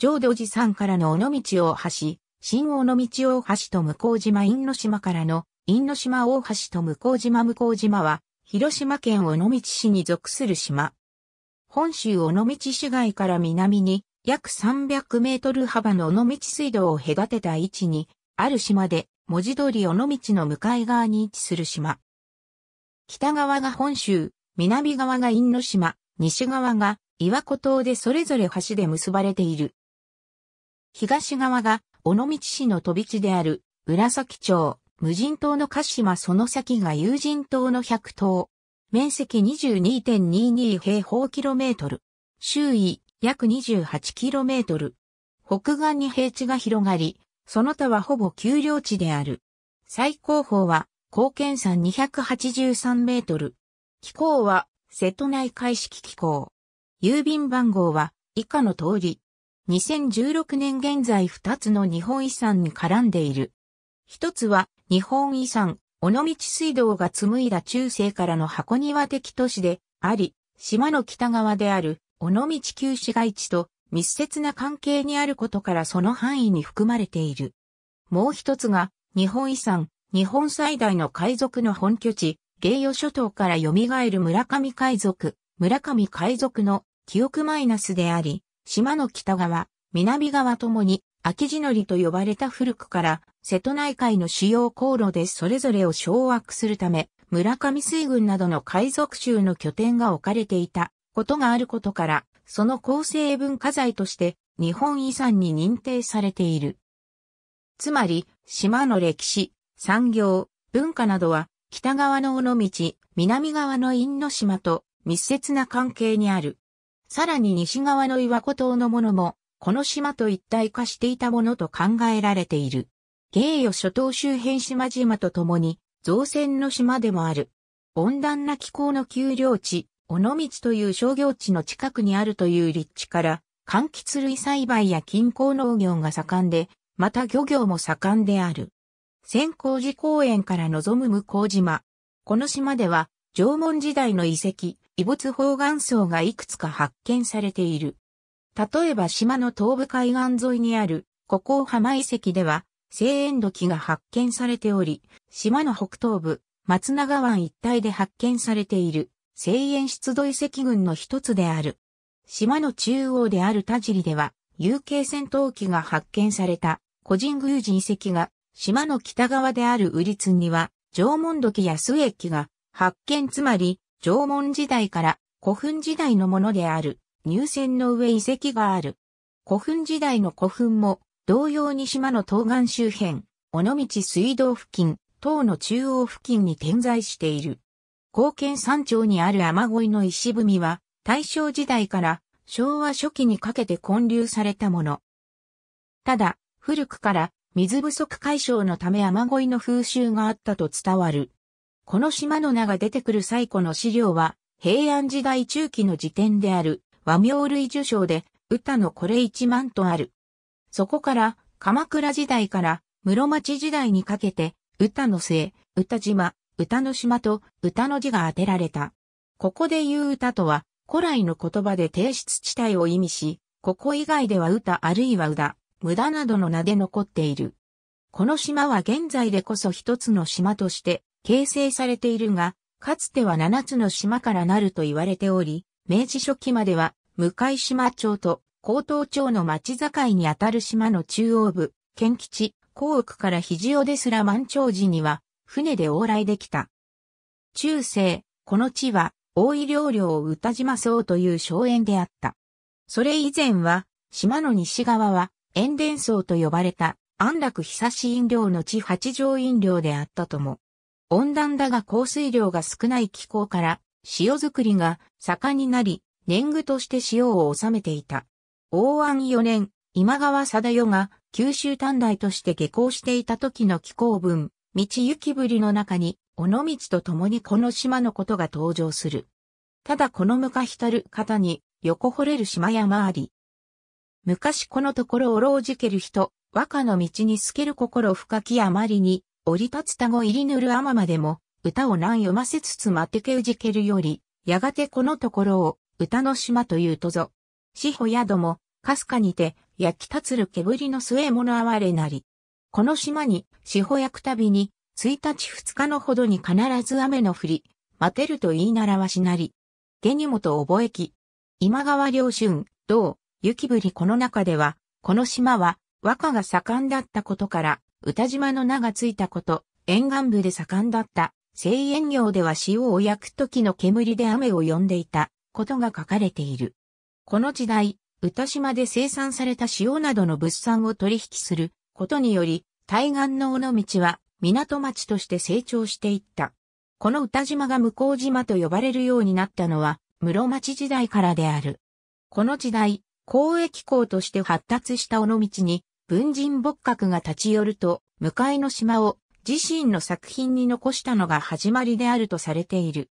浄土寺山からの尾道大橋、新尾道大橋と向島因島からの因島大橋と向島向島は、広島県尾道市に属する島。本州尾道市街から南に約300メートル幅の尾道水道を隔てた位置にある島で、文字通り尾道の向かい側に位置する島。北側が本州、南側が因島、西側が岩古島でそれぞれ橋で結ばれている。東側が尾道市の飛び地である浦崎町、無人島の鹿島その先が有人島の百島。面積22.22平方キロメートル。周囲約28キロメートル。北岸に平地が広がり、その他はほぼ丘陵地である。最高峰は高県山283メートル。気候は瀬戸内海式気候。郵便番号は以下の通り。2016年現在2つの日本遺産に絡んでいる。一つは日本遺産、尾道水道が紡いだ中世からの箱庭的都市であり、島の北側である尾道旧市街地と密接な関係にあることからその範囲に含まれている。もう一つが日本遺産、日本最大の海賊の本拠地、芸与諸島から蘇る村上海賊、村上海賊の記憶マイナスであり、島の北側、南側ともに、秋地のりと呼ばれた古くから、瀬戸内海の主要航路でそれぞれを掌握するため、村上水軍などの海賊州の拠点が置かれていたことがあることから、その構成文化財として日本遺産に認定されている。つまり、島の歴史、産業、文化などは、北側の尾道、南側の因島と密接な関係にある。さらに西側の岩古島のものも、この島と一体化していたものと考えられている。芸与諸島周辺島々と共に、造船の島でもある。温暖な気候の丘陵地、尾道という商業地の近くにあるという立地から、柑橘類栽培や近郊農業が盛んで、また漁業も盛んである。千光寺公園から望む向島。この島では、縄文時代の遺跡、遺物方眼層がいくつか発見されている。例えば島の東部海岸沿いにある古港浜遺跡では、西縁土器が発見されており、島の北東部、松永湾一帯で発見されている、西縁出土遺跡群の一つである。島の中央である田尻では、有形戦闘機が発見された、個人宮寺遺跡が、島の北側であるウリツには、縄文土器やスエキが発見つまり、縄文時代から古墳時代のものである入線の上遺跡がある。古墳時代の古墳も同様に島の東岸周辺、尾道水道付近、島の中央付近に点在している。高献山頂にある雨乞いの石踏みは大正時代から昭和初期にかけて建立されたもの。ただ、古くから水不足解消のため雨乞いの風習があったと伝わるこの島の名が出てくる最古の資料は、平安時代中期の時点である和名類受賞で、歌のこれ一万とある。そこから、鎌倉時代から室町時代にかけて、歌の姓、歌島、歌の島と歌の字が当てられた。ここで言う歌とは、古来の言葉で提出地帯を意味し、ここ以外では歌あるいは歌、無駄などの名で残っている。この島は現在でこそ一つの島として形成されているが、かつては7つの島からなると言われており、明治初期までは、向島町と江東町の町境にあたる島の中央部、県吉、江奥から肘尾ですら満潮時には、船で往来できた。中世、この地は、大井領領を歌島荘という荘園であった。それ以前は、島の西側は、塩田荘と呼ばれた、安楽久し飲料の地八条飲料であったとも。温暖だが降水量が少ない気候から、塩作りが盛んになり、年貢として塩を収めていた。大安4年、今川貞代が九州短大として下校していた時の気候文、道雪ぶりの中に、尾道と共にこの島のことが登場する。ただこの昔たる方に、横掘れる島山あり。昔このところをろうじける人、和歌の道に透ける心深きあまりに、降り立つたご入りぬるあままでも、歌を何読ませつつ待ってけうじけるより、やがてこのところを、歌の島というとぞ。四歩宿も、かすかにて、焼き立つる煙の末物あわれなり。この島に、四歩焼くたびに、一日二日のほどに必ず雨の降り、待てると言い習わしなり。下にもと覚えき。今川良春、同、雪降りこの中では、この島は、和歌が盛んだったことから、歌島の名がついたこと、沿岸部で盛んだった製塩業では塩を焼く時の煙で雨を呼んでいたことが書かれている。この時代、歌島で生産された塩などの物産を取引することにより、対岸の尾道は港町として成長していった。この歌島が向島と呼ばれるようになったのは、室町時代からである。この時代、交易港として発達した尾道に、文人牧閣が立ち寄ると、向かいの島を自身の作品に残したのが始まりであるとされている。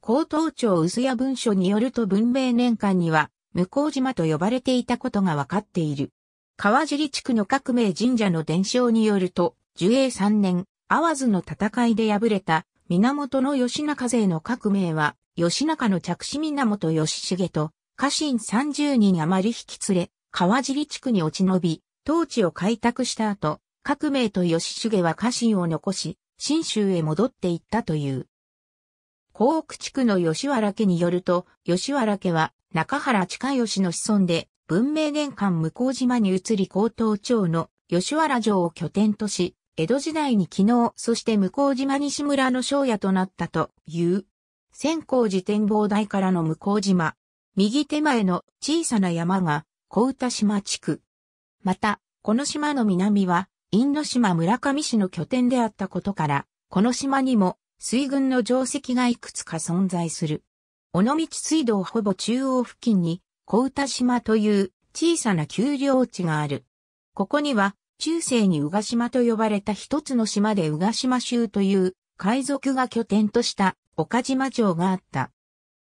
高等庁薄谷文書によると文明年間には、向島と呼ばれていたことがわかっている。川尻地区の革命神社の伝承によると、樹英3年、わ津の戦いで敗れた源義仲勢の革命は、義仲の着手源義重と、家臣30人余り引き連れ、川尻地区に落ち延び、当地を開拓した後、革命と吉重は家臣を残し、新州へ戻っていったという。甲奥地区の吉原家によると、吉原家は中原近吉の子孫で、文明年間向島に移り高東町の吉原城を拠点とし、江戸時代に昨日、そして向島西村の庄屋となったという。千光寺展望台からの向島。右手前の小さな山が、小歌島地区。また、この島の南は、インド島村上市の拠点であったことから、この島にも水軍の定石がいくつか存在する。尾道水道ほぼ中央付近に小歌島という小さな丘陵地がある。ここには中世に宇賀島と呼ばれた一つの島で宇賀島州という海賊が拠点とした岡島城があった。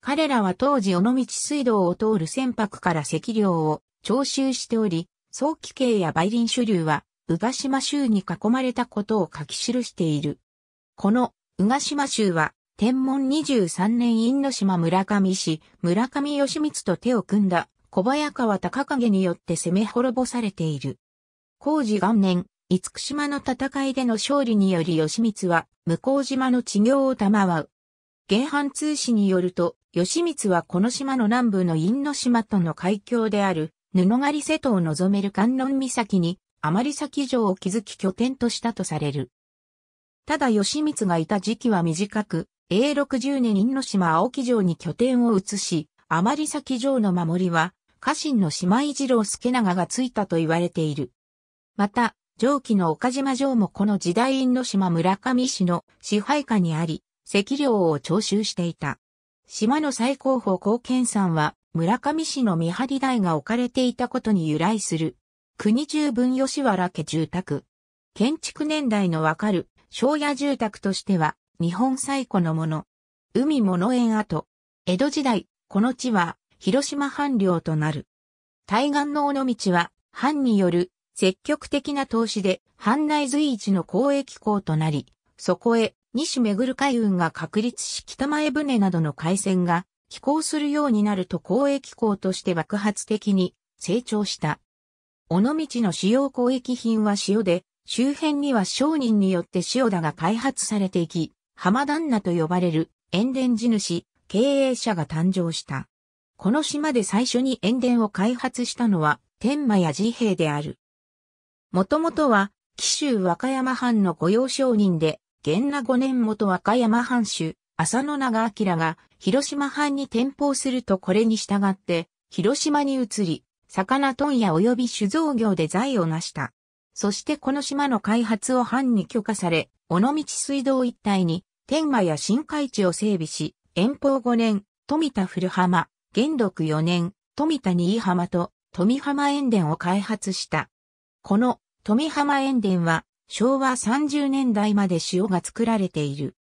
彼らは当時尾道水道を通る船舶から石料を徴収しており、早期系や梅林主流は、宇賀島州に囲まれたことを書き記している。この宇賀島州は、天文23年因島村上氏、村上義光と手を組んだ小早川高影によって攻め滅ぼされている。工事元年、五福島の戦いでの勝利により義光は、向島の治療を賜う。原版通史によると、義光はこの島の南部の因島との海峡である布狩瀬戸を望める観音岬に、余崎城を築き拠点としたとされる。ただ義満がいた時期は短く、永禄十年因島青木城に拠点を移し、余崎城の守りは、家臣の島井次郎助長がついたと言われている。また、上記の岡島城もこの時代因島村上市の支配下にあり、赤領を徴収していた。島の最高峰高健んは、村上市の見張り台が置かれていたことに由来する。国中分吉原家住宅。建築年代のわかる、庄屋住宅としては、日本最古のもの。海物園跡。江戸時代、この地は、広島藩領となる。対岸の尾道は、藩による、積極的な投資で、藩内随一の交易港となり、そこへ、西巡る海運が確立し北前船などの海鮮が飛行するようになると交易港として爆発的に成長した。尾道の主要交易品は塩で、周辺には商人によって塩田が開発されていき、浜旦那と呼ばれる塩田地主、経営者が誕生した。この島で最初に塩田を開発したのは、天満や治兵衛である。もともとは、紀州和歌山藩の御用商人で、源那五年元和歌山藩主、浅野長明が広島藩に転封するとこれに従って、広島に移り、魚問屋及び酒造業で財を成した。そしてこの島の開発を藩に許可され、尾道水道一帯に天馬や新海地を整備し、遠方5年、富田古浜、元禄4年、富田新浜と富浜塩田を開発した。この富浜塩田は昭和30年代まで塩が作られている。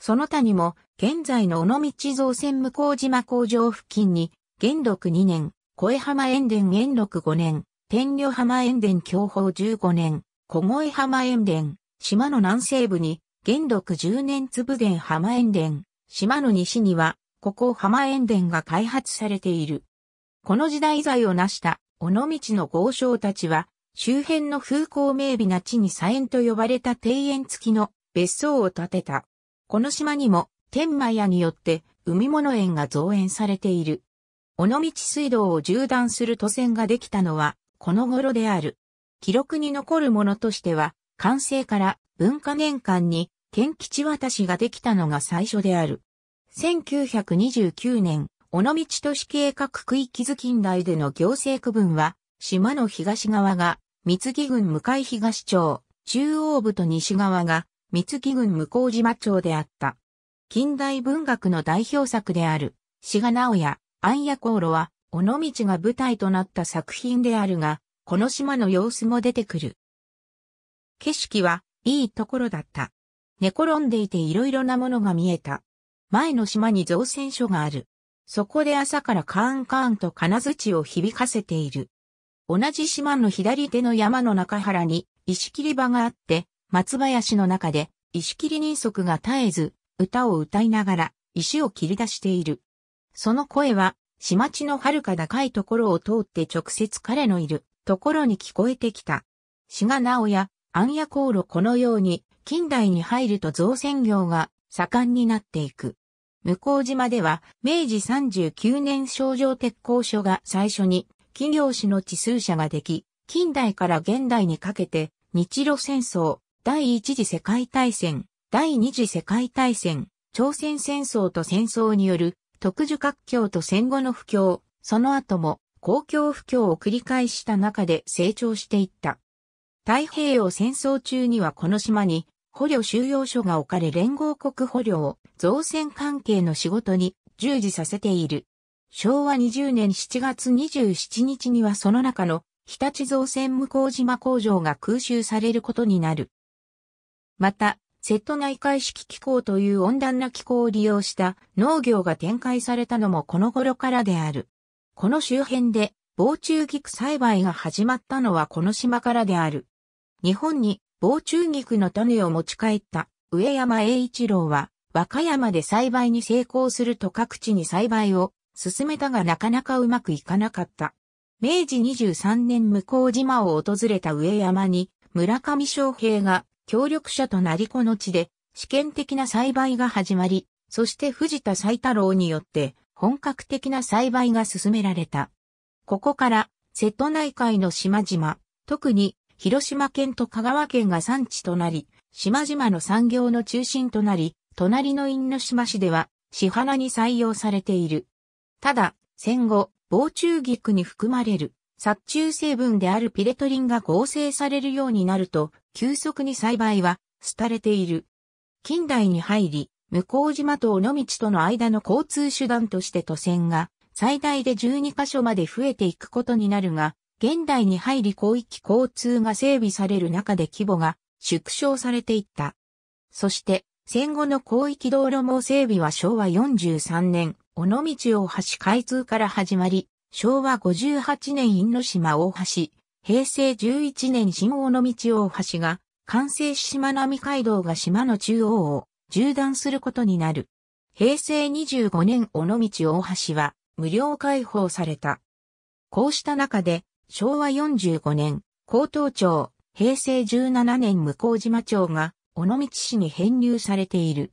その他にも現在の尾道造船向島工場付近に、元禄2年、小江浜塩田元禄5年、天女浜塩田享保15年、小越浜塩田、島の南西部に、元禄10年粒田浜塩田、島の西には、ここ浜塩田が開発されている。この時代財を成した尾道の豪商たちは、周辺の風光明媚な地に左園と呼ばれた庭園付きの別荘を建てた。この島にも天満屋によって海物園が増園されている。尾道水道を縦断する都線ができたのはこの頃である。記録に残るものとしては、完成から文化年間に天吉渡しができたのが最初である。1929年、尾道都市計画区域図近代での行政区分は、島の東側が、三木郡向東町、中央部と西側が、三木郡向島町であった。近代文学の代表作である、志賀直也、暗夜航路は、尾道が舞台となった作品であるが、この島の様子も出てくる。景色は、いいところだった。寝転んでいて色々なものが見えた。前の島に造船所がある。そこで朝からカーンカーンと金槌を響かせている。同じ島の左手の山の中原に石切り場があって、松林の中で石切り人足が絶えず歌を歌いながら石を切り出している。その声は、市町の遥か高いところを通って直接彼のいるところに聞こえてきた。志賀直や暗夜航路このように近代に入ると造船業が盛んになっていく。向島では明治39年商場鉄工所が最初に企業史の地数社ができ、近代から現代にかけて日露戦争、第一次世界大戦、第二次世界大戦、朝鮮戦争と戦争による特殊格境と戦後の不況、その後も公共不況を繰り返した中で成長していった。太平洋戦争中にはこの島に捕虜収容所が置かれ連合国捕虜を造船関係の仕事に従事させている。昭和20年7月27日にはその中の日立造船向島工場が空襲されることになる。また、セット内海式気候という温暖な気候を利用した農業が展開されたのもこの頃からである。この周辺で防虫菊栽培が始まったのはこの島からである。日本に防虫菊の種を持ち帰った上山栄一郎は和歌山で栽培に成功すると各地に栽培を進めたがなかなかうまくいかなかった。明治23年向島を訪れた上山に村上昌平が協力者となりこの地で試験的な栽培が始まり、そして藤田斎太郎によって本格的な栽培が進められた。ここから瀬戸内海の島々、特に広島県と香川県が産地となり、島々の産業の中心となり、隣の因島市では、市花に採用されている。ただ、戦後、防中菊に含まれる殺虫成分であるピレトリンが合成されるようになると、急速に栽培は、廃れている。近代に入り、向島と尾道との間の交通手段として都線が、最大で12カ所まで増えていくことになるが、現代に入り広域交通が整備される中で規模が縮小されていった。そして、戦後の広域道路網整備は昭和43年、尾道大橋開通から始まり、昭和58年因島大橋、平成11年新大野道大橋が、完成し島並み海道が島の中央を縦断することになる。平成25年尾道大橋は無料開放された。こうした中で、昭和45年、高東町、平成17年向島町が、尾道市に編入されている。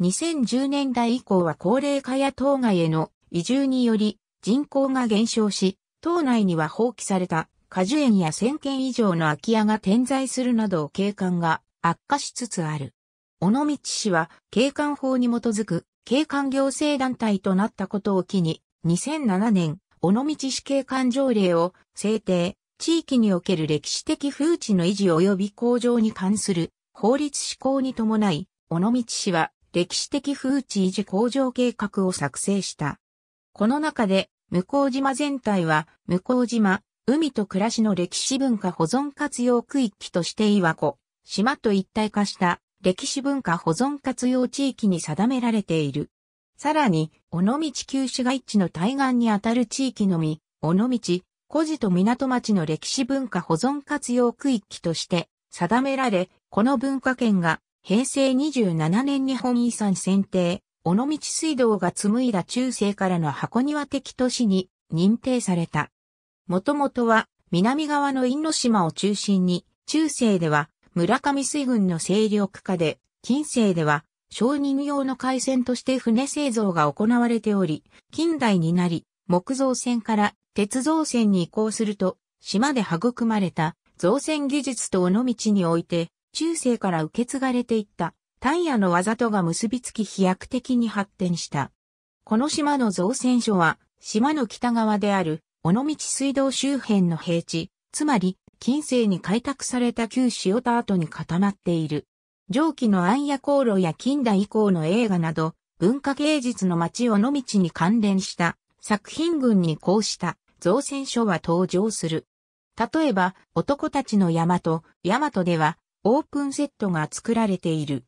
2010年代以降は高齢化や島外への移住により、人口が減少し、島内には放棄された果樹園や1000軒以上の空き家が点在するなど景観が悪化しつつある。尾道市は景観法に基づく景観行政団体となったことを機に2007年尾道市景観条例を制定、地域における歴史的風地の維持及び向上に関する法律施行に伴い、尾道市は歴史的風地維持向上計画を作成した。この中で、向島全体は、向島、海と暮らしの歴史文化保存活用区域として岩子、島と一体化した歴史文化保存活用地域に定められている。さらに、尾道旧市街地の対岸にあたる地域のみ、尾道、古事と港町の歴史文化保存活用区域として定められ、この文化圏が平成27年日本遺産選定尾道水道が紡いだ中世からの箱庭的都市に認定された。もともとは南側の因島を中心に、中世では村上水軍の勢力下で、近世では商人用の海戦として船製造が行われており、近代になり、木造船から鉄造船に移行すると、島で育まれた造船技術と尾道において、中世から受け継がれていったタイヤの技とが結びつき飛躍的に発展した。この島の造船所は、島の北側である、尾道水道周辺の平地、つまり、近世に開拓された旧塩田跡に固まっている。上記の暗夜航路や近代以降の映画など、文化芸術の街尾道に関連した作品群にこうした造船所は登場する。例えば、男たちの山と、山とでは、オープンセットが作られている。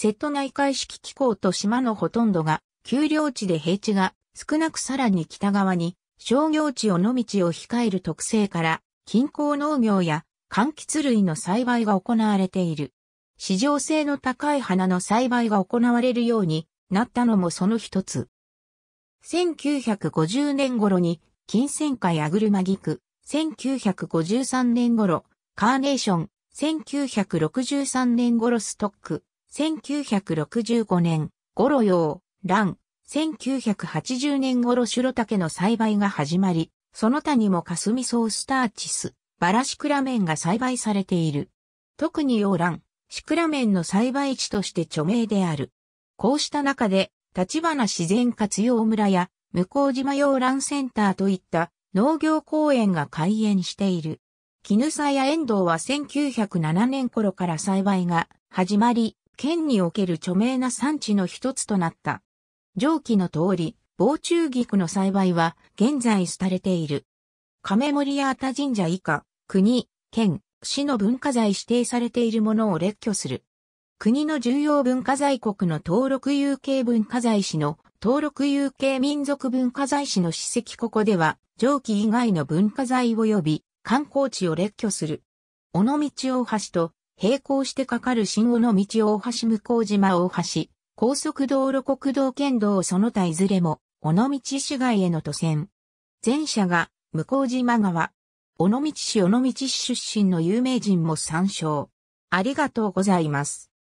瀬戸内海式気候と島のほとんどが、丘陵地で平地が、少なくさらに北側に、商業地を尾道を控える特性から、近郊農業や柑橘類の栽培が行われている。市場性の高い花の栽培が行われるようになったのもその一つ。1950年頃に金銭海やぐるまぎく、1953年頃、カーネーション、1963年頃ストック、1965年、ゴロ用、ラン、1980年頃白竹の栽培が始まり、その他にもカスミソウスターチス、バラシクラメンが栽培されている。特に洋蘭、シクラメンの栽培地として著名である。こうした中で、立花自然活用村や、向島洋蘭センターといった農業公園が開園している。絹さや遠藤は1907年頃から栽培が始まり、県における著名な産地の一つとなった。上記の通り、防虫菊の栽培は現在廃れている。亀森八幡神社以下、国、県、市の文化財指定されているものを列挙する。国の重要文化財国の登録有形文化財史の登録有形民族文化財史の史跡ここでは、上記以外の文化財及び観光地を列挙する。尾道大橋と並行してかかる新尾の道大橋向島大橋、高速道路国道県道その他いずれも、尾道市街への都線。前者が、向島川。尾道市尾道市出身の有名人も参照。ありがとうございます。